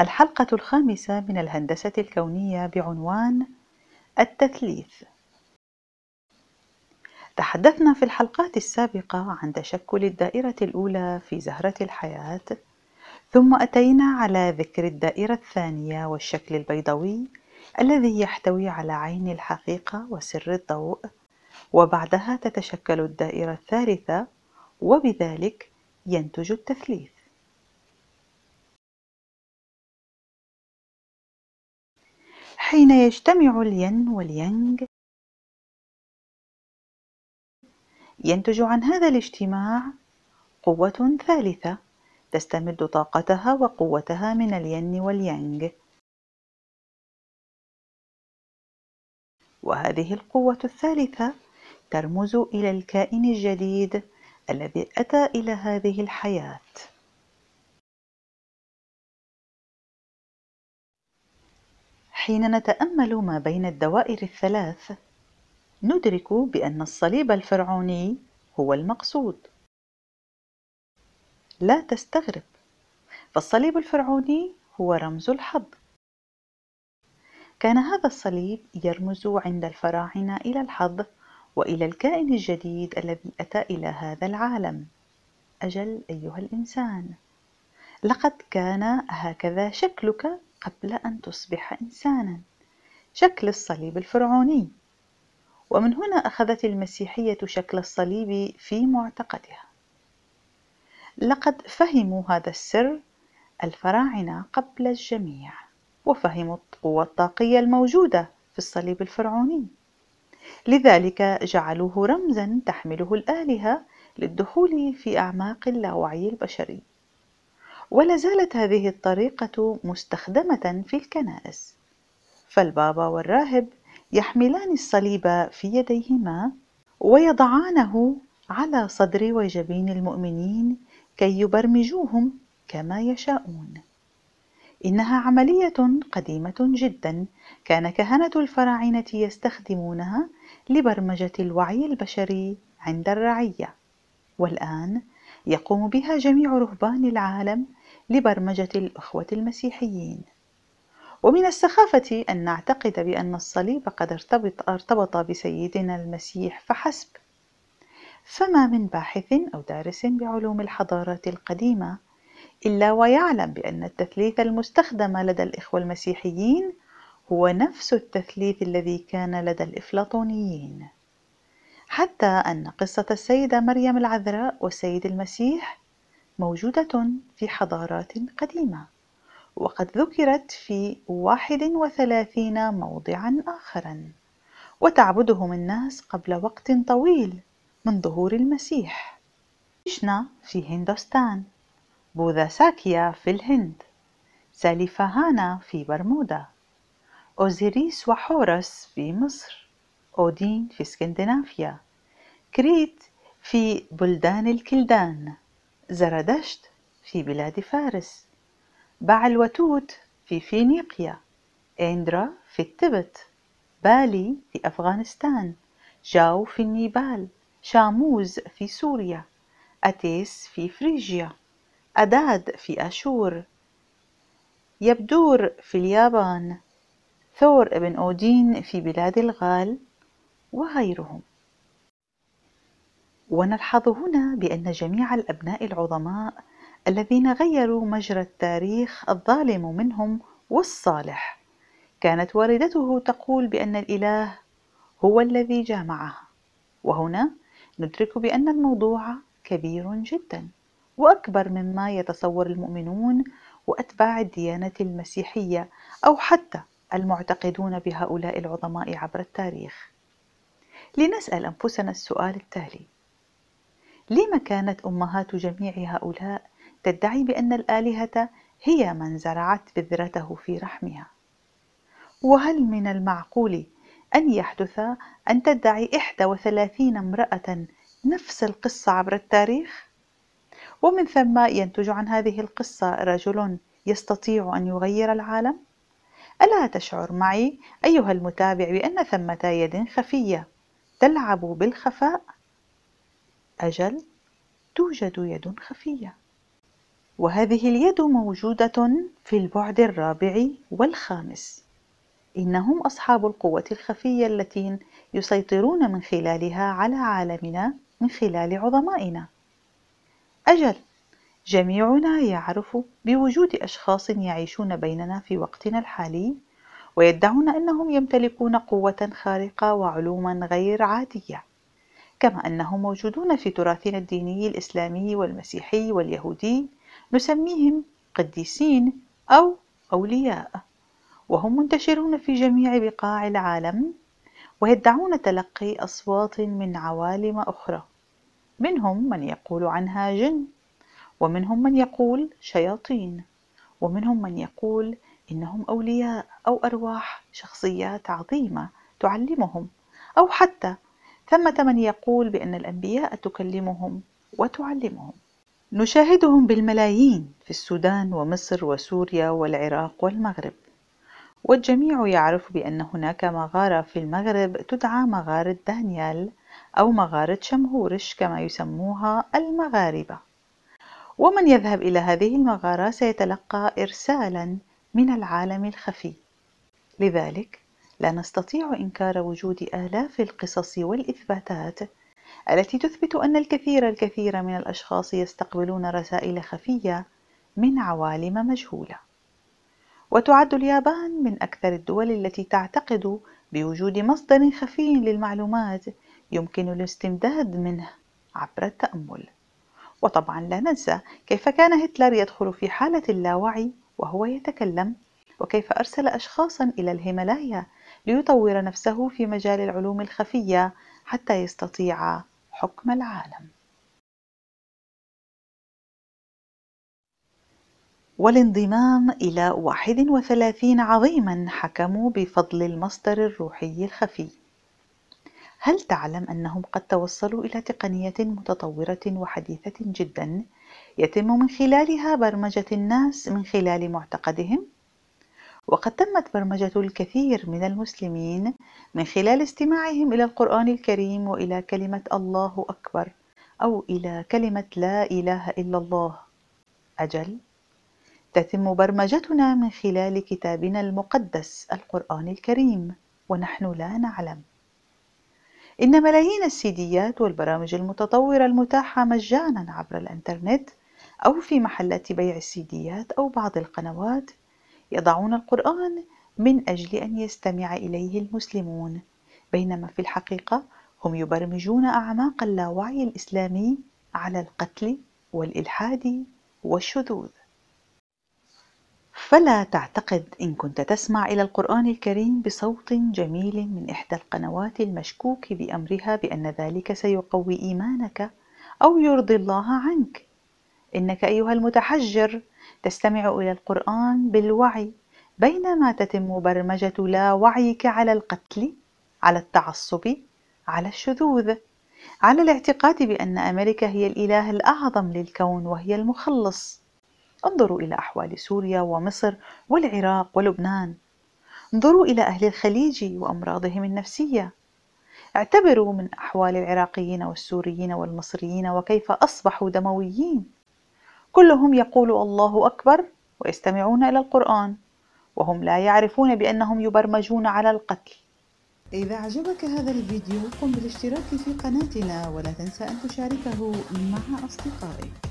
الحلقة الخامسة من الهندسة الكونية بعنوان التثليث. تحدثنا في الحلقات السابقة عن تشكل الدائرة الأولى في زهرة الحياة، ثم أتينا على ذكر الدائرة الثانية والشكل البيضوي الذي يحتوي على عين الحقيقة وسر الضوء، وبعدها تتشكل الدائرة الثالثة وبذلك ينتج التثليث. حين يجتمع الين واليانغ ينتج عن هذا الاجتماع قوة ثالثة تستمد طاقتها وقوتها من الين واليانغ وهذه القوة الثالثة ترمز إلى الكائن الجديد الذي أتى إلى هذه الحياة حين نتأمل ما بين الدوائر الثلاث ندرك بأن الصليب الفرعوني هو المقصود لا تستغرب فالصليب الفرعوني هو رمز الحظ كان هذا الصليب يرمز عند الفراعنه الى الحظ والى الكائن الجديد الذي اتى الى هذا العالم اجل ايها الانسان لقد كان هكذا شكلك قبل أن تصبح إنسانا شكل الصليب الفرعوني ومن هنا أخذت المسيحية شكل الصليب في معتقدها لقد فهموا هذا السر الفراعنة قبل الجميع وفهموا القوة الطاقية الموجودة في الصليب الفرعوني لذلك جعلوه رمزا تحمله الآلهة للدخول في أعماق اللاوعي البشري ولا زالت هذه الطريقة مستخدمة في الكنائس فالبابا والراهب يحملان الصليب في يديهما ويضعانه على صدر وجبين المؤمنين كي يبرمجوهم كما يشاءون انها عمليه قديمه جدا كان كهنه الفراعنه يستخدمونها لبرمجه الوعي البشري عند الرعيه والان يقوم بها جميع رهبان العالم لبرمجة الأخوة المسيحيين ومن السخافة أن نعتقد بأن الصليب قد ارتبط, ارتبط بسيدنا المسيح فحسب فما من باحث أو دارس بعلوم الحضارات القديمة إلا ويعلم بأن التثليث المستخدم لدى الإخوة المسيحيين هو نفس التثليث الذي كان لدى الإفلاطونيين حتى أن قصة السيدة مريم العذراء والسيد المسيح موجودة في حضارات قديمة وقد ذكرت في 31 موضعا آخرا وتعبدهم الناس قبل وقت طويل من ظهور المسيح كريشنا في هندوستان بوذا ساكيا في الهند ساليفاهانا في برمودا أوزيريس وحورس في مصر أودين في اسكندنافيا كريت في بلدان الكلدان زردشت في بلاد فارس الوتوت في فينيقيا إندرا في التبت بالي في أفغانستان جاو في النيبال شاموز في سوريا أتيس في فريجيا أداد في أشور يبدور في اليابان ثور ابن أودين في بلاد الغال وغيرهم ونلحظ هنا بأن جميع الأبناء العظماء الذين غيروا مجرى التاريخ الظالم منهم والصالح كانت والدته تقول بأن الإله هو الذي جمعها وهنا ندرك بأن الموضوع كبير جدا وأكبر مما يتصور المؤمنون وأتباع الديانة المسيحية أو حتى المعتقدون بهؤلاء العظماء عبر التاريخ لنسأل أنفسنا السؤال التالي لم كانت أمهات جميع هؤلاء تدعي بأن الآلهة هي من زرعت بذرته في رحمها؟ وهل من المعقول أن يحدث أن تدعي إحدى وثلاثين امرأة نفس القصة عبر التاريخ؟ ومن ثم ينتج عن هذه القصة رجل يستطيع أن يغير العالم؟ ألا تشعر معي أيها المتابع بأن ثمة يد خفية تلعب بالخفاء؟ أجل توجد يد خفية وهذه اليد موجودة في البعد الرابع والخامس إنهم أصحاب القوة الخفية التي يسيطرون من خلالها على عالمنا من خلال عظمائنا أجل جميعنا يعرف بوجود أشخاص يعيشون بيننا في وقتنا الحالي ويدعون أنهم يمتلكون قوة خارقة وعلوما غير عادية كما أنهم موجودون في تراثنا الديني الإسلامي والمسيحي واليهودي نسميهم قديسين أو أولياء وهم منتشرون في جميع بقاع العالم ويدعون تلقي أصوات من عوالم أخرى منهم من يقول عنها جن ومنهم من يقول شياطين ومنهم من يقول إنهم أولياء أو أرواح شخصيات عظيمة تعلمهم أو حتى ثمة من يقول بأن الأنبياء تكلمهم وتعلمهم نشاهدهم بالملايين في السودان ومصر وسوريا والعراق والمغرب والجميع يعرف بأن هناك مغارة في المغرب تدعى مغارة دانيال أو مغارة شمهورش كما يسموها المغاربة ومن يذهب إلى هذه المغارة سيتلقى إرسالا من العالم الخفي لذلك لا نستطيع إنكار وجود آلاف القصص والإثباتات التي تثبت أن الكثير الكثير من الأشخاص يستقبلون رسائل خفية من عوالم مجهولة. وتعد اليابان من أكثر الدول التي تعتقد بوجود مصدر خفي للمعلومات يمكن الاستمداد منه عبر التأمل. وطبعا لا ننسى كيف كان هتلر يدخل في حالة اللاوعي وهو يتكلم وكيف أرسل أشخاصا إلى الهيمالايا ليطور نفسه في مجال العلوم الخفية حتى يستطيع حكم العالم والانضمام إلى 31 عظيما حكموا بفضل المصدر الروحي الخفي هل تعلم أنهم قد توصلوا إلى تقنية متطورة وحديثة جدا يتم من خلالها برمجة الناس من خلال معتقدهم؟ وقد تمت برمجة الكثير من المسلمين من خلال استماعهم إلى القرآن الكريم وإلى كلمة الله أكبر أو إلى كلمة لا إله إلا الله أجل تتم برمجتنا من خلال كتابنا المقدس القرآن الكريم ونحن لا نعلم إن ملايين السيديات والبرامج المتطورة المتاحة مجانا عبر الإنترنت أو في محلات بيع السيديات أو بعض القنوات يضعون القرآن من أجل أن يستمع إليه المسلمون، بينما في الحقيقة هم يبرمجون أعماق اللاوعي الإسلامي على القتل والإلحاد والشذوذ. فلا تعتقد إن كنت تسمع إلى القرآن الكريم بصوت جميل من إحدى القنوات المشكوك بأمرها بأن ذلك سيقوي إيمانك أو يرضي الله عنك. إنك أيها المتحجر تستمع إلى القرآن بالوعي بينما تتم برمجة لا وعيك على القتل على التعصب على الشذوذ على الاعتقاد بأن أمريكا هي الإله الأعظم للكون وهي المخلص انظروا إلى أحوال سوريا ومصر والعراق ولبنان انظروا إلى أهل الخليج وأمراضهم النفسية اعتبروا من أحوال العراقيين والسوريين والمصريين وكيف أصبحوا دمويين كلهم يقول الله أكبر ويستمعون إلى القرآن وهم لا يعرفون بأنهم يبرمجون على القتل إذا اعجبك هذا الفيديو قم بالاشتراك في قناتنا ولا تنسى أن تشاركه مع أصدقائك